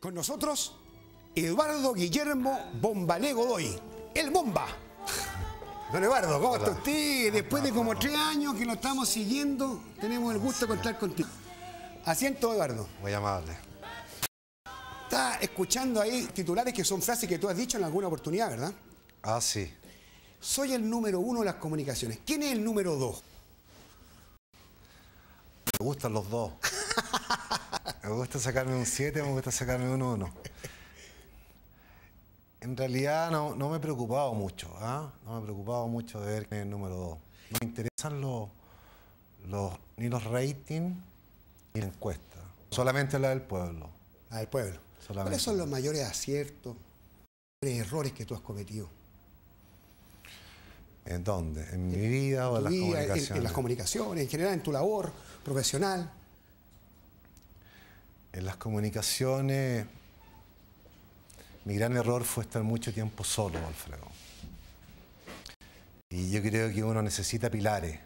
Con nosotros, Eduardo Guillermo Bombalego Godoy, el Bomba. Don Eduardo, ¿cómo está usted? Después de como tres años que nos estamos siguiendo, tenemos el gusto de contar contigo. Asiento, Eduardo. Voy a llamarle. Está escuchando ahí titulares que son frases que tú has dicho en alguna oportunidad, ¿verdad? Ah, sí. Soy el número uno de las comunicaciones. ¿Quién es el número dos? Me gustan los dos. Me gusta sacarme un 7, me gusta sacarme un 1. En realidad no, me he preocupado mucho, ¿ah? no me he preocupado mucho de ver el número 2. No me interesan los, los, ni los ratings ni la encuesta, solamente la del pueblo. La del pueblo. Solamente. ¿Cuáles son los mayores aciertos, los mayores errores que tú has cometido? ¿En dónde? ¿En, mi vida o en las vida, comunicaciones? En, en, las comunicaciones, en general, en tu labor profesional en las comunicaciones, mi gran error fue estar mucho tiempo solo, Alfredo. Y yo creo que uno necesita pilares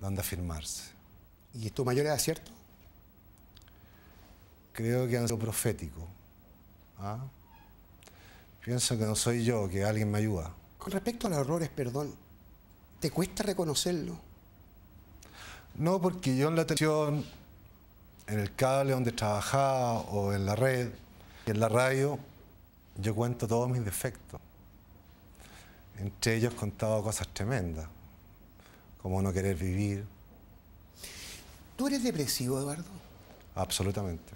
donde afirmarse. ¿Y tu mayor cierto? Creo que han sido proféticos. ¿ah? Pienso que no soy yo, que alguien me ayuda. Con respecto a los errores, perdón, ¿te cuesta reconocerlo? No, porque yo en la televisión en el cable donde trabajaba o en la red, y en la radio, yo cuento todos mis defectos. Entre ellos contaba cosas tremendas, como no querer vivir. ¿Tú eres depresivo, Eduardo? Absolutamente.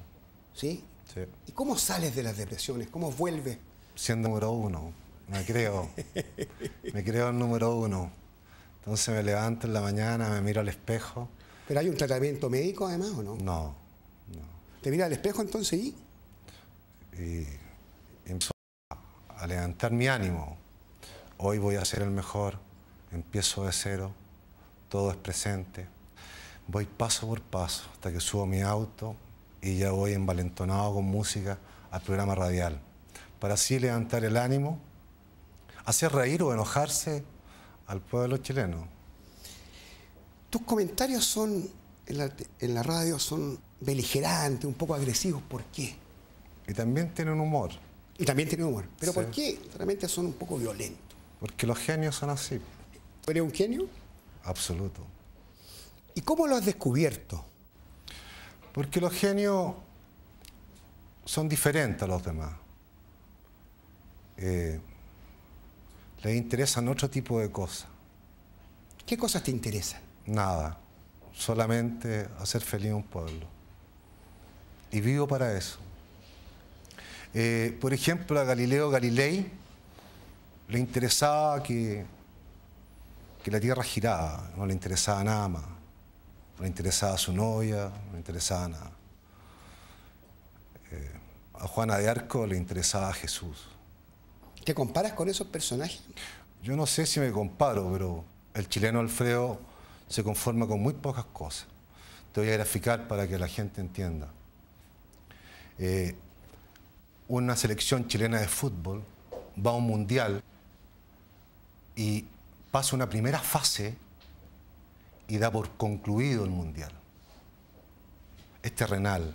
¿Sí? Sí. ¿Y cómo sales de las depresiones? ¿Cómo vuelves? Siendo número uno, me creo. me creo el número uno. Entonces me levanto en la mañana, me miro al espejo. ¿Pero hay un tratamiento médico además o no? No, ¿Te mira al espejo entonces y? y eh, empiezo a levantar mi ánimo. Hoy voy a ser el mejor, empiezo de cero, todo es presente. Voy paso por paso hasta que subo mi auto y ya voy envalentonado con música al programa radial. Para así levantar el ánimo, hacer reír o enojarse al pueblo chileno. Tus comentarios son en la radio son Beligerante, un poco agresivos. ¿Por qué? Y también tienen humor. Y también tienen humor. ¿Pero por qué realmente son un poco violentos? Porque los genios son así. ¿Tú eres un genio? Absoluto. ¿Y cómo lo has descubierto? Porque los genios son diferentes a los demás. Eh, les interesan otro tipo de cosas. ¿Qué cosas te interesan? Nada, solamente hacer feliz a un pueblo y vivo para eso. Eh, por ejemplo, a Galileo Galilei le interesaba que, que la Tierra giraba, no le interesaba nada más, no le interesaba su novia, no le interesaba nada. Eh, a Juana de Arco le interesaba a Jesús. ¿Te comparas con esos personajes? Yo no sé si me comparo, pero el chileno Alfredo se conforma con muy pocas cosas. Te voy a graficar para que la gente entienda. Eh, una selección chilena de fútbol va a un mundial y pasa una primera fase y da por concluido el mundial. Es terrenal.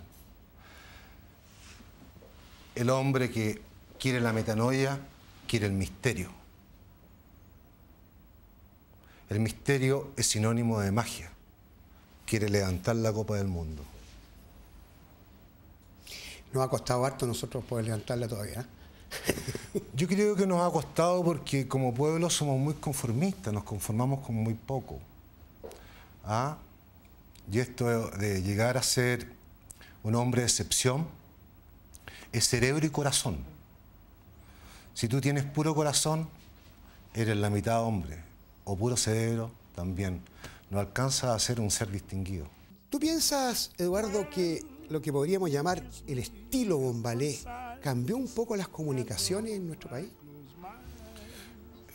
El hombre que quiere la metanoia quiere el misterio. El misterio es sinónimo de magia. Quiere levantar la copa del mundo nos ha costado harto nosotros poder levantarla todavía. Yo creo que nos ha costado porque como pueblo somos muy conformistas, nos conformamos con muy poco. ¿ah? Y esto de llegar a ser un hombre de excepción es cerebro y corazón. Si tú tienes puro corazón, eres la mitad hombre, o puro cerebro también. No alcanza a ser un ser distinguido. ¿Tú piensas, Eduardo, que lo que podríamos llamar el estilo bombalé, cambió un poco las comunicaciones en nuestro país?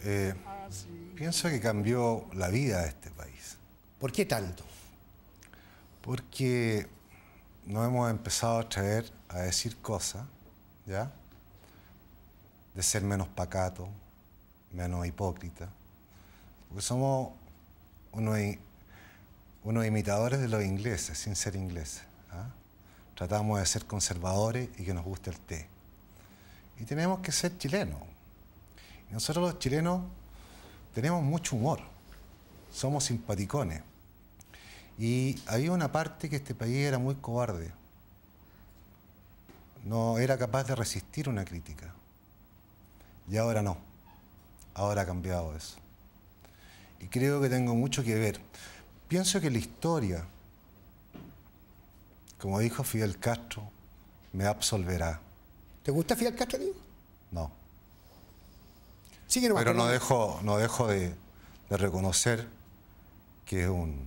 Eh, pienso que cambió la vida de este país. ¿Por qué tanto? Porque nos hemos empezado a traer a decir cosas, ¿ya? De ser menos pacato, menos hipócrita. Porque somos unos imitadores de los ingleses, sin ser ingleses tratamos de ser conservadores y que nos guste el té. Y tenemos que ser chilenos. nosotros los chilenos tenemos mucho humor, somos simpaticones. Y había una parte que este país era muy cobarde, no era capaz de resistir una crítica. Y ahora no, ahora ha cambiado eso. Y creo que tengo mucho que ver. Pienso que la historia como dijo Fidel Castro, me absolverá. ¿Te gusta Fidel Castro, amigo? No. Pero no dejo, no dejo de, reconocer que es un,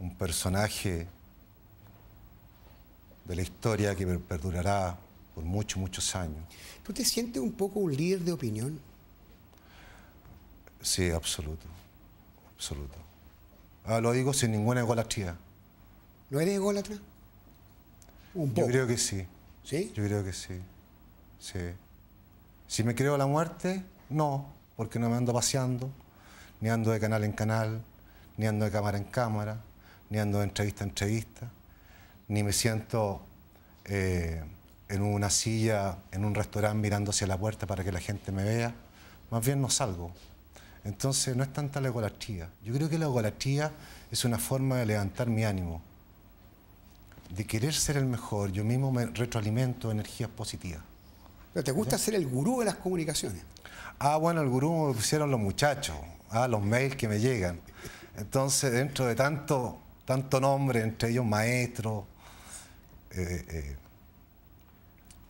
un personaje de la historia que perdurará por muchos, muchos años. ¿Tú te sientes un poco un líder de opinión? Sí, absoluto, absoluto. Ah, lo digo sin ninguna egolatría. ¿No eres ególatra? Un poco. Yo creo que sí. ¿Sí? Yo creo que sí. Sí. Si me creo la muerte, no, porque no me ando paseando, ni ando de canal en canal, ni ando de cámara en cámara, ni ando de entrevista en entrevista, ni me siento eh, en una silla, en un restaurante mirando hacia la puerta para que la gente me vea. Más bien no salgo. Entonces no es tanta la egolatría. Yo creo que la egolatría es una forma de levantar mi ánimo, de querer ser el mejor, yo mismo me retroalimento energías positivas. te gusta ser el gurú de las comunicaciones. Ah, bueno, el gurú me lo pusieron los muchachos, ah, los mails que me llegan. Entonces, dentro de tanto, tanto nombre, entre ellos maestro, eh, eh,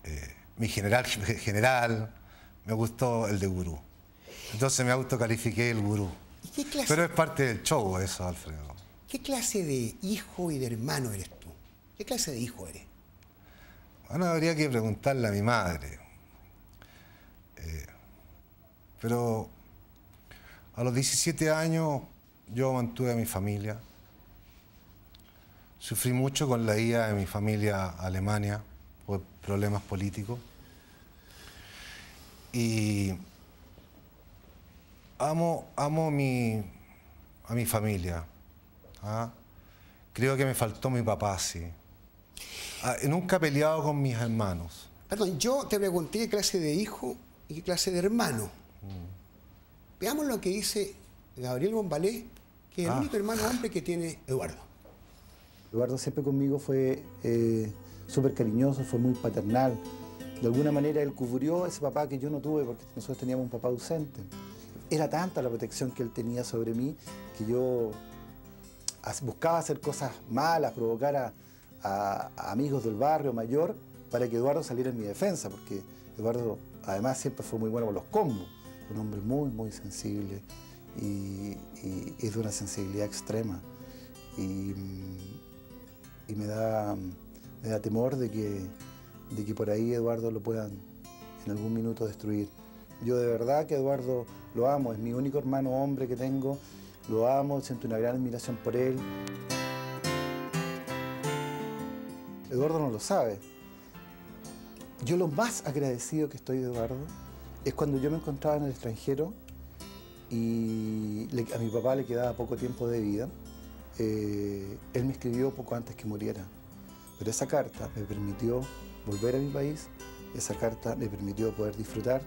eh, mi general, general, me gustó el de gurú. Entonces me autocalifiqué el gurú. Pero es parte del show eso, Alfredo. ¿Qué clase de hijo y de hermano eres tú? ¿Qué clase de hijo eres? Bueno, habría que preguntarle a mi madre. Eh, pero a los 17 años yo mantuve a mi familia. Sufrí mucho con la ida de mi familia a Alemania por problemas políticos. Y amo, amo mi, a mi familia. ¿ah? Creo que me faltó mi papá, sí. Ah, nunca peleado con mis hermanos. Perdón, yo te pregunté qué clase de hijo y qué clase de hermano. Mm. Veamos lo que dice Gabriel Bombalé, que es el ah. único hermano hombre que tiene Eduardo. Eduardo siempre conmigo fue eh, súper cariñoso, fue muy paternal. De alguna manera él cubrió ese papá que yo no tuve porque nosotros teníamos un papá ausente. Era tanta la protección que él tenía sobre mí que yo buscaba hacer cosas malas, provocar a, a, amigos del barrio mayor para que Eduardo saliera en mi defensa, porque Eduardo además siempre fue muy bueno con los combos, un hombre muy, muy sensible y, es de una sensibilidad extrema. Y, me, da, da, temor de que, de que por ahí Eduardo lo puedan en algún minuto destruir. Yo de verdad que Eduardo lo amo, es mi único hermano hombre que tengo, lo amo, siento una gran admiración por él. Eduardo no lo sabe. Yo lo más agradecido que estoy de Eduardo es cuando yo me encontraba en el extranjero y a mi papá le quedaba poco tiempo de vida. Eh, él me escribió poco antes que muriera. Pero esa carta me permitió volver a mi país, esa carta me permitió poder disfrutar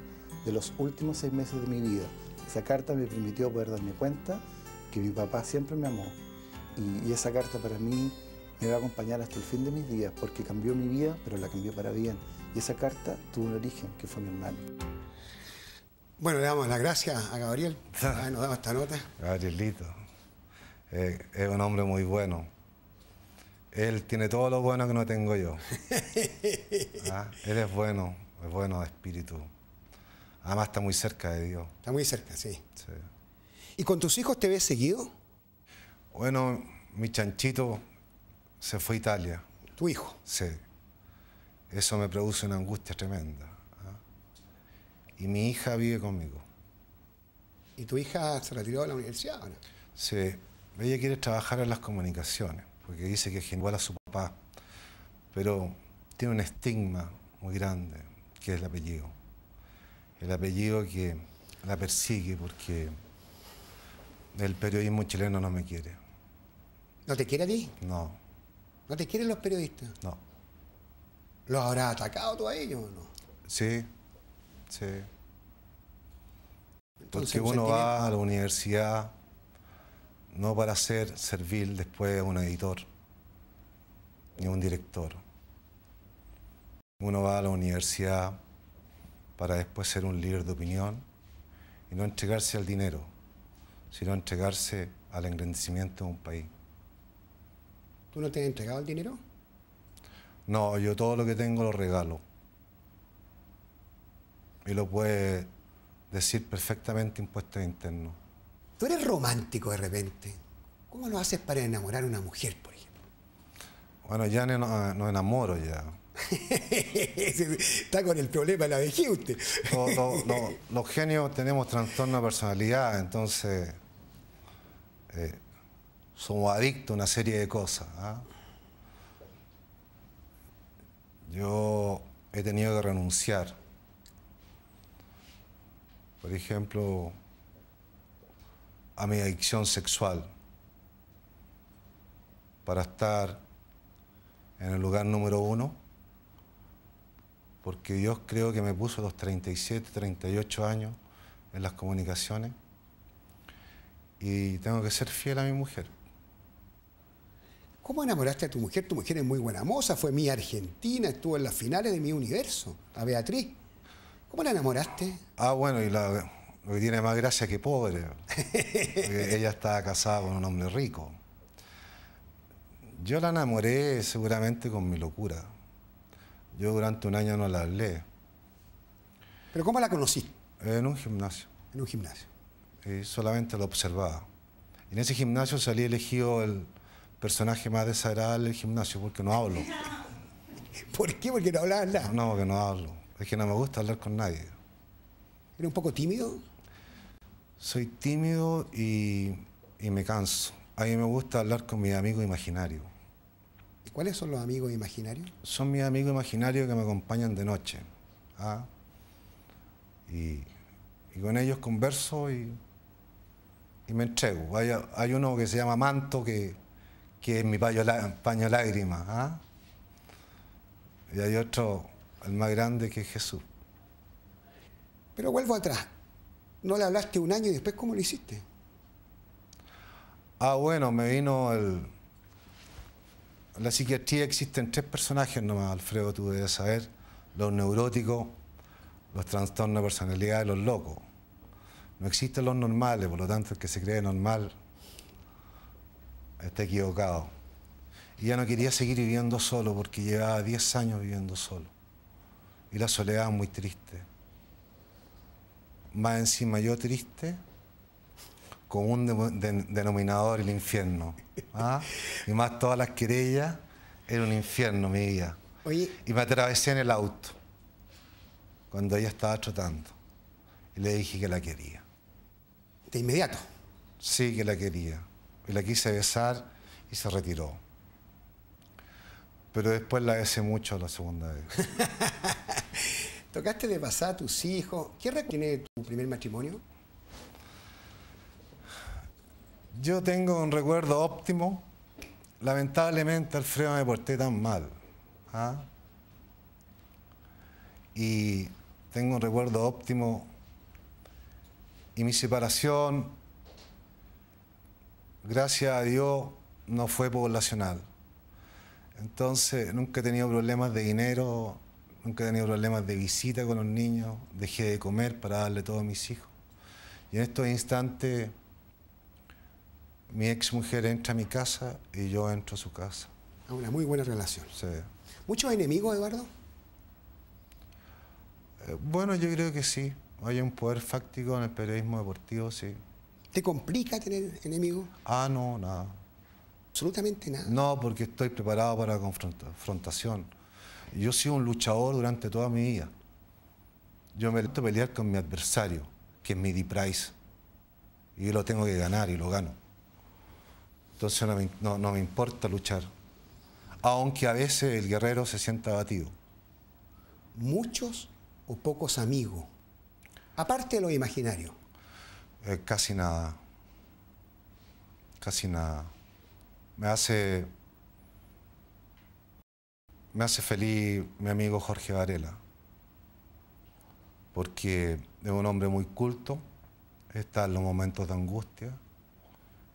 de los últimos seis meses de mi vida. Esa carta me permitió poder darme cuenta que mi papá siempre me amó. y esa carta para mí me va a acompañar hasta el fin de mis días porque cambió mi vida, pero la cambió para bien. Y esa carta tuvo un origen, que fue mi hermano. Bueno, le damos las gracias a Gabriel. Ah. nos damos esta nota. Gabrielito. Eh, es un hombre muy bueno. Él tiene todo lo bueno que no tengo yo. Ah, él es bueno, es bueno de espíritu. Además está muy cerca de Dios. Está muy cerca, sí. ¿Y con tus hijos te ves seguido? Bueno, mi chanchito se fue a Italia. ¿Tu hijo? Sí. Eso me produce una angustia tremenda. ¿ah? Y mi hija vive conmigo. ¿Y tu hija se retiró de la universidad no? Sí. Ella quiere trabajar en las comunicaciones, porque dice que es igual a su papá. Pero tiene un estigma muy grande, que es el apellido. El apellido que la persigue porque el periodismo chileno no me quiere. ¿No te quiere a ti? No. ¿No te quieren los periodistas? No. ¿Los habrás atacado tú a ellos o no? Sí, sí. Entonces, Porque uno va a la universidad no para ser servil después de un editor ni un director. Uno va a la universidad para después ser un líder de opinión y no entregarse al dinero, sino entregarse al engrandecimiento de un país. ¿Tú no te has entregado el dinero? No, yo todo lo que tengo lo regalo. Y lo puede decir perfectamente impuesto interno. Tú eres romántico de repente. ¿Cómo lo haces para enamorar a una mujer, por ejemplo? Bueno, ya no, enamoro ya. Está con el problema de la vejiga usted. los genios tenemos trastorno de personalidad, entonces... Eh, somos adictos a una serie de cosas. ¿ah? Yo he tenido que renunciar. Por ejemplo, a mi adicción sexual para estar en el lugar número uno, porque Dios creo que me puso los 37, 38 años en las comunicaciones y tengo que ser fiel a mi mujer. ¿Cómo enamoraste a tu mujer? Tu mujer es muy buena moza, fue mi argentina, estuvo en las finales de mi universo, a Beatriz. ¿Cómo la enamoraste? Ah, bueno, y la, lo tiene más gracia que pobre. ella estaba casada con un hombre rico. Yo la enamoré seguramente con mi locura. Yo durante un año no la hablé. ¿Pero cómo la conocí? En un gimnasio. En un gimnasio. Y solamente la observaba. En ese gimnasio salí elegido el personaje más desagradable del gimnasio porque no hablo. ¿Por qué? Porque no hablas nada. No, porque no hablo. Es que no me gusta hablar con nadie. ¿Eres un poco tímido? Soy tímido y, y me canso. A mí me gusta hablar con mis amigos imaginarios. ¿Y cuáles son los amigos imaginarios? Son mis amigos imaginarios que me acompañan de noche. ¿ah? Y, y, con ellos converso y, y me entrego. hay uno que se llama Manto que que es mi paño, paño lágrima. ¿ah? Y hay otro, el más grande, que es Jesús. Pero vuelvo atrás. No le hablaste un año y después, ¿cómo lo hiciste? Ah, bueno, me vino el. la psiquiatría existen tres personajes nomás, Alfredo, tú debes saber: los neuróticos, los trastornos de personalidad y los locos. No existen los normales, por lo tanto, el que se cree normal está equivocado. Y ya no quería seguir viviendo solo porque llevaba 10 años viviendo solo. Y la soledad muy triste. Más encima yo triste, con un denominador el infierno. ¿Ah? Y más todas las querellas, era un infierno mi vida. Y me atravesé en el auto, cuando ella estaba trotando. Y le dije que la quería. ¿De inmediato? Sí, que la quería y la quise besar y se retiró. Pero después la besé mucho la segunda vez. Tocaste de pasar a tus hijos. ¿Qué tiene tu primer matrimonio? Yo tengo un recuerdo óptimo. Lamentablemente, Alfredo me porté tan mal. ¿ah? Y tengo un recuerdo óptimo. Y mi separación gracias a Dios, no fue poblacional. Entonces, nunca he tenido problemas de dinero, nunca he tenido problemas de visita con los niños, dejé de comer para darle todo a mis hijos. Y en estos instantes, mi ex mujer entra a mi casa y yo entro a su casa. Ah, una muy buena relación. ¿Muchos enemigos, Eduardo? Eh, bueno, yo creo que sí. Hay un poder fáctico en el periodismo deportivo, sí. ¿Te complica tener enemigos? Ah, no, nada. Absolutamente nada. No, porque estoy preparado para la confrontación. Yo he sido un luchador durante toda mi vida. Yo me pelear con mi adversario, que es Midi Price. Y yo lo tengo que ganar y lo gano. Entonces no me, importa luchar. Aunque a veces el guerrero se sienta abatido. ¿Muchos o pocos amigos? Aparte de lo imaginario. Eh, casi nada. Casi nada. Me hace. Me hace feliz mi amigo Jorge Varela. Porque es un hombre muy culto, está en los momentos de angustia,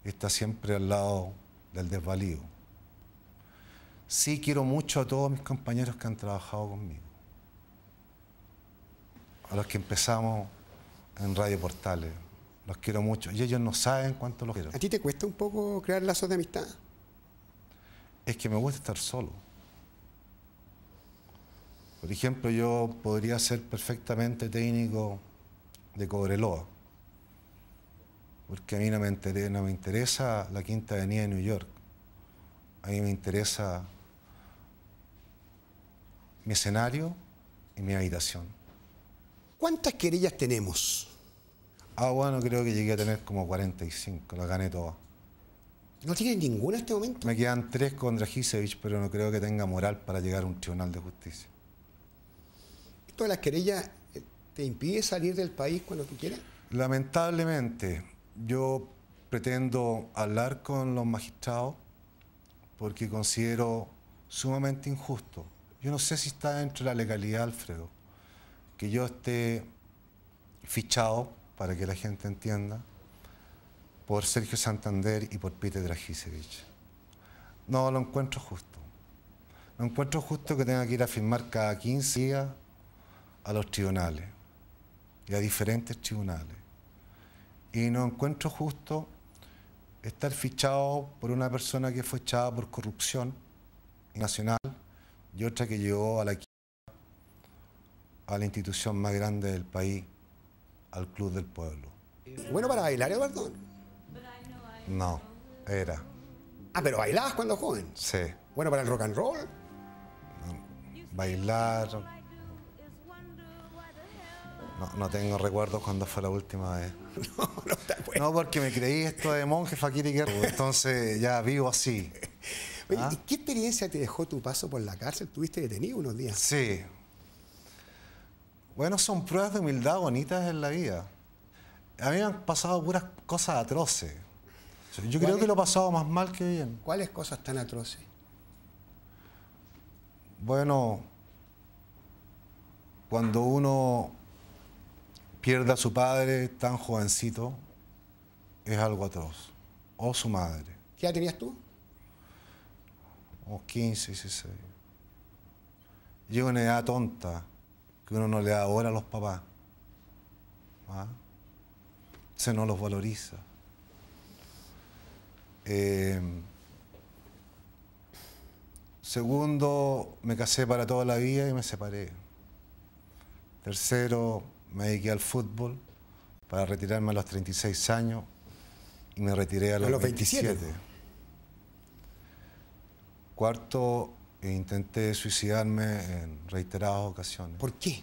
está siempre al lado del desvalido. Sí quiero mucho a todos mis compañeros que han trabajado conmigo, a los que empezamos en Radio Portales, los quiero mucho. Y ellos no saben cuánto los quiero. ¿A ti te cuesta un poco crear lazos de amistad? Es que me gusta estar solo. Por ejemplo, yo podría ser perfectamente técnico de Cobreloa, porque a mí no me, interesa, la Quinta Avenida de New York. A mí me interesa mi escenario y mi habitación. ¿Cuántas querellas tenemos? Ah, bueno, creo que llegué a tener como 45, las gané todas. ¿No tienen ninguna en este momento? Me quedan tres con Gisevich, pero no creo que tenga moral para llegar a un tribunal de justicia. ¿Esto de las querellas eh, te impide salir del país cuando tú quieras? Lamentablemente, yo pretendo hablar con los magistrados porque considero sumamente injusto. Yo no sé si está dentro de la legalidad, Alfredo, que yo esté fichado para que la gente entienda, por Sergio Santander y por Peter Dragicevich. No lo encuentro justo. No encuentro justo que tenga que ir a firmar cada 15 días a los tribunales y a diferentes tribunales. Y no encuentro justo estar fichado por una persona que fue echada por corrupción nacional y otra que llegó a la a la institución más grande del país al Club del Pueblo. Bueno, para bailar, Eduardo. No, era. Ah, pero bailabas cuando joven. Sí. Bueno, para el rock and roll. Bailar. No, tengo recuerdos cuando fue la última vez. no, porque me creí esto de monje, fakir y Entonces ya vivo así. ¿Ah? ¿Qué experiencia te dejó tu paso por la cárcel? ¿Tuviste detenido unos días? Sí, bueno, son pruebas de humildad bonitas en la vida. A mí me han pasado puras cosas atroces. Yo creo que lo he pasado más mal que bien. ¿Cuáles cosas tan atroces? Bueno, cuando uno pierde a su padre tan jovencito, es algo atroz. O su madre. ¿Qué edad tenías tú? O 15, 16. Llevo una edad tonta que uno no le da ahora a los papás. ¿ah? Se no los valoriza. Em, segundo, me casé para toda la vida y me separé. Tercero, me dediqué al fútbol para retirarme a los 36 años y me retiré a los, 27. Cuarto, intenté suicidarme en reiteradas ocasiones. ¿Por qué?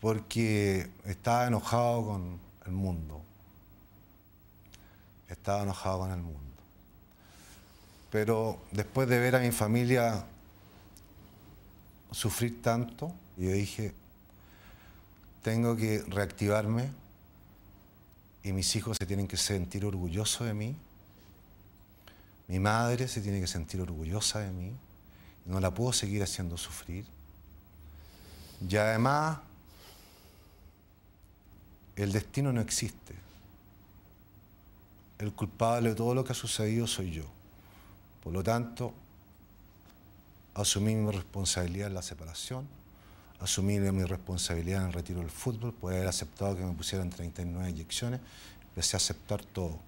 Porque estaba enojado con el mundo. Estaba enojado con el mundo. Pero después de ver a mi familia sufrir tanto, yo dije, tengo que reactivarme y mis hijos se tienen que sentir orgullosos de mí mi madre se tiene que sentir orgullosa de mí. No la puedo seguir haciendo sufrir. Y además, el destino no existe. El culpable de todo lo que ha sucedido soy yo. Por lo tanto, asumí mi responsabilidad en la separación, asumí mi responsabilidad en el retiro del fútbol, puede haber aceptado que me pusieran 39 inyecciones, empecé a aceptar todo,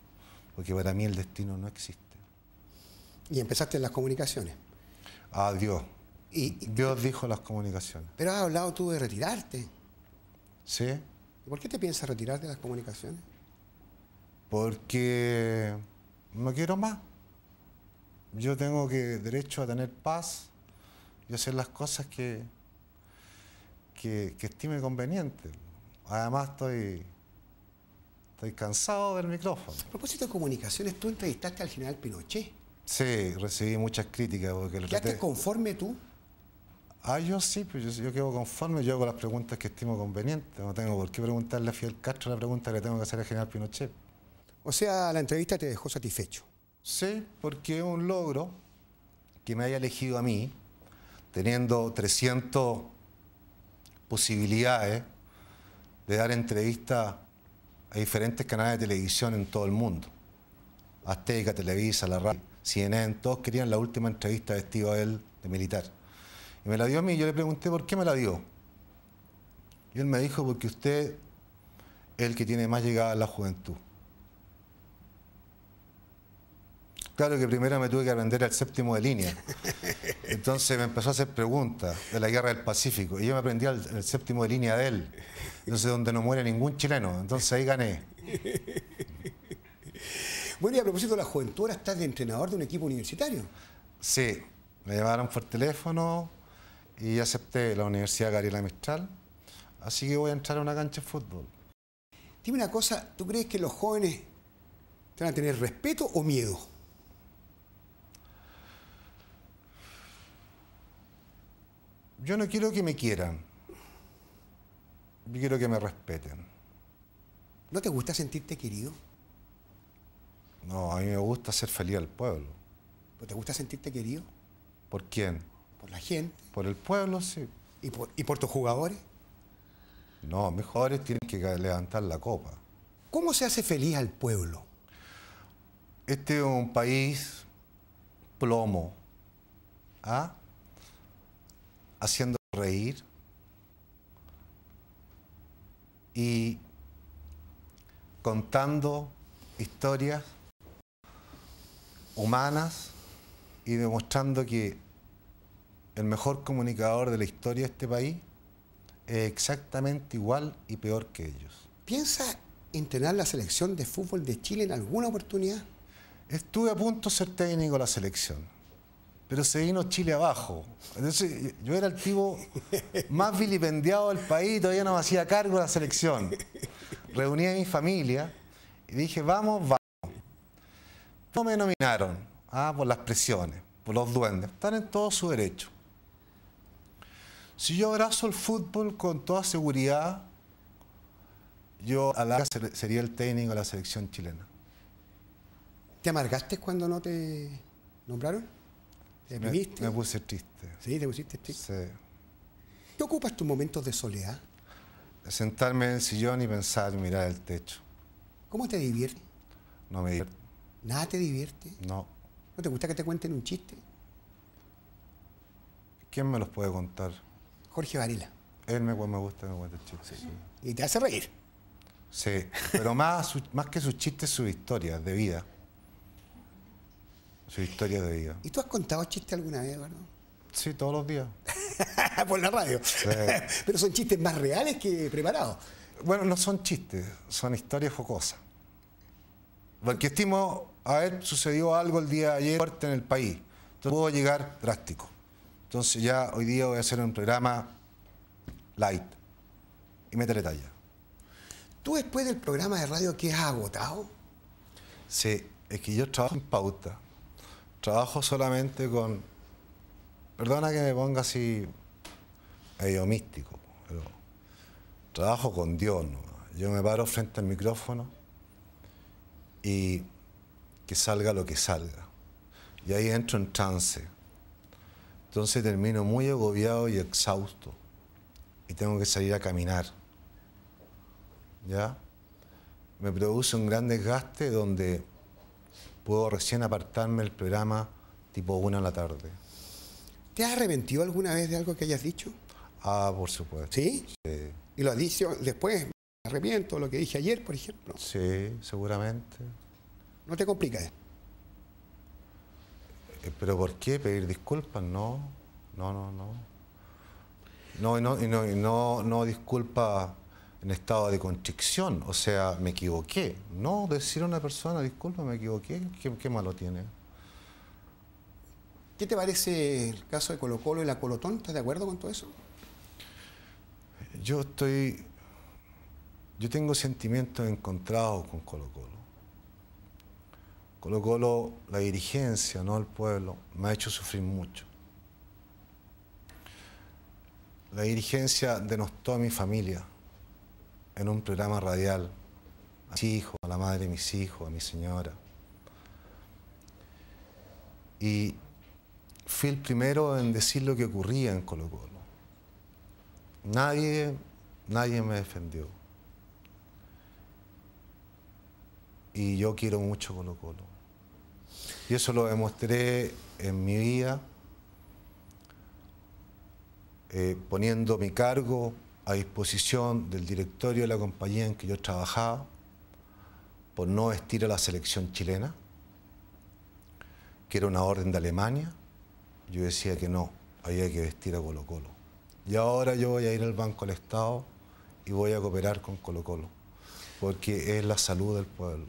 porque para mí el destino no existe y empezaste en las comunicaciones. Adiós. Ah, Dios. Dios dijo las comunicaciones. Pero has hablado tú de retirarte. Sí. ¿Y por qué te piensas retirarte de las comunicaciones? Porque no quiero más. Yo tengo que derecho a tener paz y hacer las cosas que, que, estime conveniente. Además estoy, estoy cansado del micrófono. A propósito de comunicaciones, tú entrevistaste al general Pinochet. Sí, recibí muchas críticas. Porque lo conforme tú? Ah, yo sí, pues yo, quedo conforme, yo hago las preguntas que estimo convenientes. No tengo por qué preguntarle a Fidel Castro la pregunta que tengo que hacer al general Pinochet. O sea, la entrevista te dejó satisfecho. Sí, porque es un logro que me haya elegido a mí, teniendo 300 posibilidades de dar entrevistas a diferentes canales de televisión en todo el mundo. Azteca, Televisa, la radio CNN, todos querían la última entrevista vestido a él de militar. Y me la dio a mí y yo le pregunté por qué me la dio. Y él me dijo, porque usted es el que tiene más llegada a la juventud. Claro que primero me tuve que aprender al séptimo de línea. Entonces me empezó a hacer preguntas de la guerra del Pacífico. Y yo me aprendí al, séptimo de línea de él. Entonces, donde no muere ningún chileno. Entonces ahí gané. Bueno, y a propósito de la juventud, ahora estás de entrenador de un equipo universitario. Sí, me llevaron por teléfono y acepté la Universidad Gabriela Mistral, así que voy a entrar a una cancha de fútbol. Dime una cosa, ¿tú crees que los jóvenes te van a tener respeto o miedo? Yo no quiero que me quieran. Yo quiero que me respeten. ¿No te gusta sentirte querido? No, a mí me gusta hacer feliz al pueblo. ¿Pues te gusta sentirte querido? ¿Por quién? Por la gente. Por el pueblo, sí. ¿Y por, tus jugadores? No, mis jugadores tienen que levantar la copa. ¿Cómo se hace feliz al pueblo? Este es un país plomo, ¿ah? haciendo reír y contando historias humanas y demostrando que el mejor comunicador de la historia de este país es exactamente igual y peor que ellos. ¿Piensa entrenar la selección de fútbol de Chile en alguna oportunidad? Estuve a punto de ser técnico de la selección, pero se vino Chile abajo. Entonces yo era el tipo más vilipendiado del país, todavía no me hacía cargo de la selección. Reuní a mi familia y dije, vamos, vamos. No me nominaron ah, por las presiones, por los duendes. Están en todo su derecho. Si yo abrazo el fútbol con toda seguridad, yo a la sería el técnico de la selección chilena. ¿Te amargaste cuando no te nombraron? ¿Te me, me, puse triste. Sí, te pusiste triste. ¿Qué ocupas tus momentos de soledad? Sentarme en el sillón y pensar, mirar el techo. ¿Cómo te diviertes? No me divierto. Nada te divierte. No. ¿No te gusta que te cuenten un chiste? ¿Quién me los puede contar? Jorge Varila. Él me, gusta gusta, me cuenta chistes. Y te hace reír. Sí, pero más, más que sus chistes, sus historias de vida. Sus historias de vida. ¿Y tú has contado chistes alguna vez, Eduardo? Sí, todos los días. Por la radio. pero son chistes más reales que preparados. Bueno, no son chistes, son historias jocosas. Porque estimo a ver, sucedió algo el día ayer fuerte en el país. Entonces puedo llegar drástico. Entonces ya hoy día voy a hacer un programa light y meterle talla. ¿Tú después del programa de radio que es agotado? Sí, es que yo trabajo en pauta. Trabajo solamente con... Perdona que me ponga así medio místico, trabajo con Dios. ¿no? Yo me paro frente al micrófono y que salga lo que salga. Y ahí entro en trance. Entonces termino muy agobiado y exhausto. Y tengo que salir a caminar. ¿Ya? Me produce un gran desgaste donde puedo recién apartarme el programa tipo una en la tarde. ¿Te has arrepentido alguna vez de algo que hayas dicho? Ah, por supuesto. ¿Sí? sí. y lo has dicho después? Me lo que dije ayer, por ejemplo. Sí, seguramente. No te compliques. Eh, ¿Pero por qué pedir disculpas? No, no, no, no. No, y no, no, disculpa en estado de constricción, o sea, me equivoqué. No decir a una persona, disculpa, me equivoqué, ¿qué, malo tiene? ¿Qué te parece el caso de Colo Colo y la Colotón? ¿Estás de acuerdo con todo eso? Yo estoy... Yo tengo sentimientos encontrados con Colo Colo. Colo Colo, la dirigencia, no el pueblo, me ha hecho sufrir mucho. La dirigencia denostó a mi familia en un programa radial, a mis hijos, a la madre de mis hijos, a mi señora. Y fui el primero en decir lo que ocurría en Colo Colo. Nadie, nadie me defendió. Y yo quiero mucho Colo Colo. Y eso lo demostré en mi vida, eh, poniendo mi cargo a disposición del directorio de la compañía en que yo trabajaba por no vestir a la selección chilena, que era una orden de Alemania. Yo decía que no, había que vestir a Colo Colo. Y ahora yo voy a ir al Banco del Estado y voy a cooperar con Colo Colo, porque es la salud del pueblo.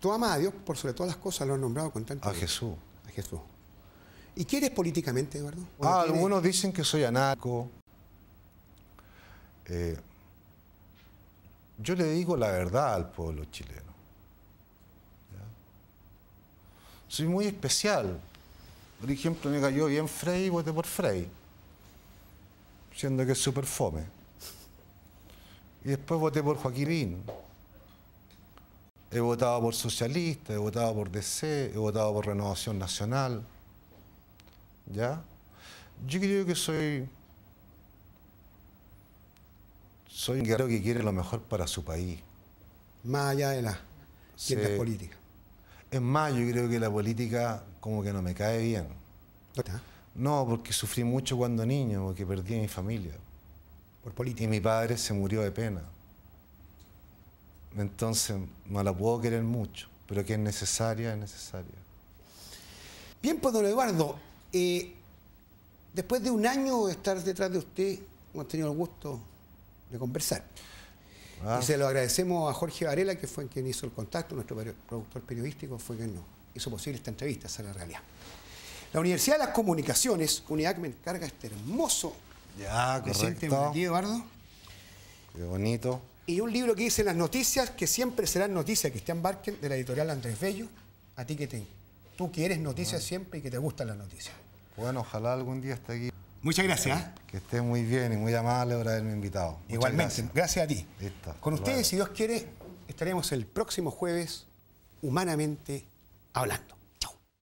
Tú amas a Dios por sobre todas las cosas, lo has nombrado con tanto. A Jesús. A Jesús. ¿Y qué eres políticamente, Eduardo? Ah, algunos dicen que soy anarco. Eh, yo le digo la verdad al pueblo chileno. Soy muy especial. Por ejemplo, me cayó bien Frey y voté por Frey, siendo que es súper fome. Y después voté por Joaquín he votado por socialista, he votado por DC, he votado por Renovación Nacional. ¿Ya? Yo creo que soy. Soy un guerrero que quiere lo mejor para su país. Más allá de la política. política. Es más, yo creo que la política como que no me cae bien. No, porque sufrí mucho cuando niño, porque perdí a mi familia. Por política. Y mi padre se murió de pena. Entonces no la puedo querer mucho, pero que es necesaria, es necesaria. Bien, pues don Eduardo, eh, después de un año de estar detrás de usted, hemos tenido el gusto de conversar. Ah. Y se lo agradecemos a Jorge Varela, que fue quien hizo el contacto, nuestro productor periodístico, fue quien nos hizo posible esta entrevista, esa es la realidad. La Universidad de las Comunicaciones, unidad que me encarga este hermoso ya, presente, Eduardo. Qué bonito. Y un libro que dice Las noticias, que siempre serán noticias, Cristian Barker, de la editorial Andrés Bello. A ti que te, tú quieres noticias siempre y que te gustan las noticias. Bueno, ojalá algún día esté aquí. Muchas gracias. ¿ah? Que esté muy bien y muy amable por haberme invitado. Igualmente, gracias. a ti. Con ustedes, si Dios quiere, estaremos el próximo jueves humanamente hablando.